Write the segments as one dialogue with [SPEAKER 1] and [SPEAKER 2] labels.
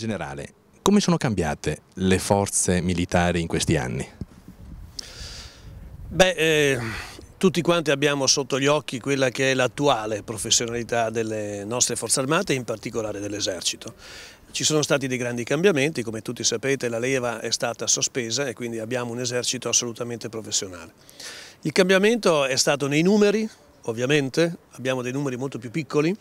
[SPEAKER 1] Generale, come sono cambiate le forze militari in questi anni? Beh, eh, tutti quanti abbiamo sotto gli occhi quella che è l'attuale professionalità delle nostre forze armate, in particolare dell'esercito. Ci sono stati dei grandi cambiamenti, come tutti sapete la leva è stata sospesa e quindi abbiamo un esercito assolutamente professionale. Il cambiamento è stato nei numeri, ovviamente, abbiamo dei numeri molto più piccoli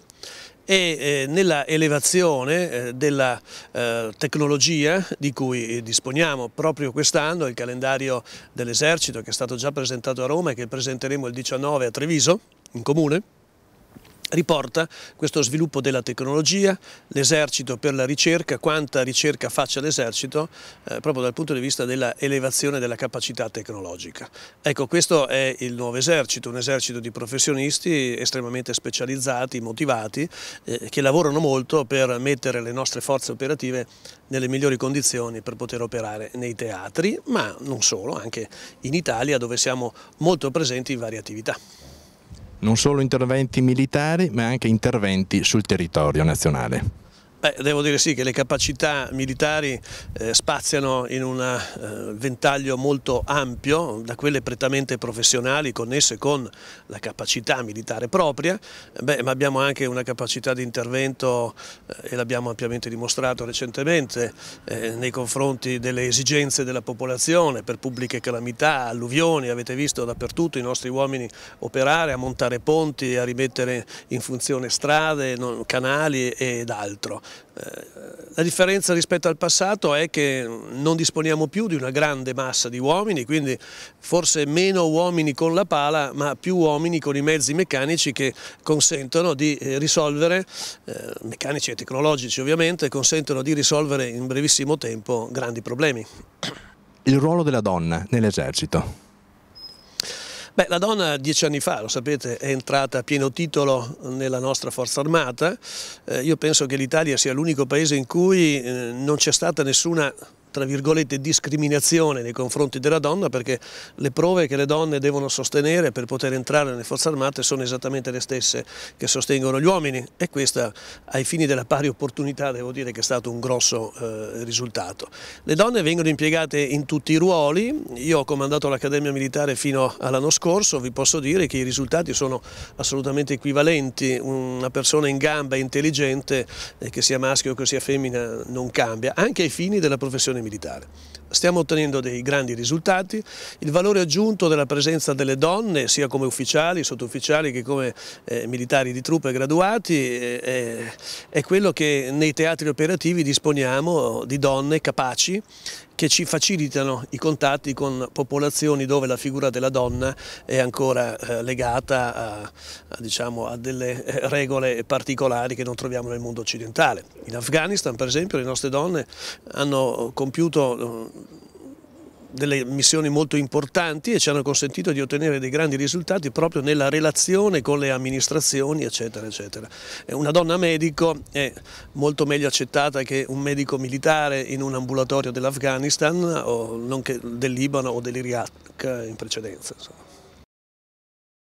[SPEAKER 1] e eh, nella elevazione eh, della eh, tecnologia di cui eh, disponiamo proprio quest'anno, il calendario dell'esercito che è stato già presentato a Roma e che presenteremo il 19 a Treviso in comune, riporta questo sviluppo della tecnologia, l'esercito per la ricerca, quanta ricerca faccia l'esercito eh, proprio dal punto di vista dell'elevazione della capacità tecnologica. Ecco, questo è il nuovo esercito, un esercito di professionisti estremamente specializzati, motivati, eh, che lavorano molto per mettere le nostre forze operative nelle migliori condizioni per poter operare nei teatri, ma non solo, anche in Italia dove siamo molto presenti in varie attività non solo interventi militari ma anche interventi sul territorio nazionale. Beh, devo dire sì che le capacità militari eh, spaziano in un eh, ventaglio molto ampio, da quelle prettamente professionali connesse con la capacità militare propria, beh, ma abbiamo anche una capacità di intervento, eh, e l'abbiamo ampiamente dimostrato recentemente, eh, nei confronti delle esigenze della popolazione per pubbliche calamità, alluvioni, avete visto dappertutto i nostri uomini operare, a montare ponti, a rimettere in funzione strade, canali ed altro. Eh, la differenza rispetto al passato è che non disponiamo più di una grande massa di uomini, quindi forse meno uomini con la pala ma più uomini con i mezzi meccanici che consentono di eh, risolvere, eh, meccanici e tecnologici ovviamente, consentono di risolvere in brevissimo tempo grandi problemi. Il ruolo della donna nell'esercito. Beh, la donna dieci anni fa, lo sapete, è entrata a pieno titolo nella nostra forza armata. Eh, io penso che l'Italia sia l'unico paese in cui eh, non c'è stata nessuna tra virgolette discriminazione nei confronti della donna perché le prove che le donne devono sostenere per poter entrare nelle forze armate sono esattamente le stesse che sostengono gli uomini e questa ai fini della pari opportunità devo dire che è stato un grosso eh, risultato. Le donne vengono impiegate in tutti i ruoli, io ho comandato l'Accademia Militare fino all'anno scorso, vi posso dire che i risultati sono assolutamente equivalenti, una persona in gamba intelligente eh, che sia maschio o che sia femmina non cambia, anche ai fini della professione militare. Stiamo ottenendo dei grandi risultati, il valore aggiunto della presenza delle donne sia come ufficiali, sottufficiali che come eh, militari di truppe graduati eh, eh, è quello che nei teatri operativi disponiamo di donne capaci che ci facilitano i contatti con popolazioni dove la figura della donna è ancora eh, legata a, a, diciamo, a, delle eh, regole particolari che non troviamo nel mondo occidentale. In Afghanistan per esempio le nostre donne hanno compiuto eh, delle missioni molto importanti e ci hanno consentito di ottenere dei grandi risultati proprio nella relazione con le amministrazioni eccetera eccetera. Eh, una donna medico è molto meglio accettata che un medico militare in un ambulatorio dell'Afghanistan o del Libano o dell'Iraq in precedenza. Insomma.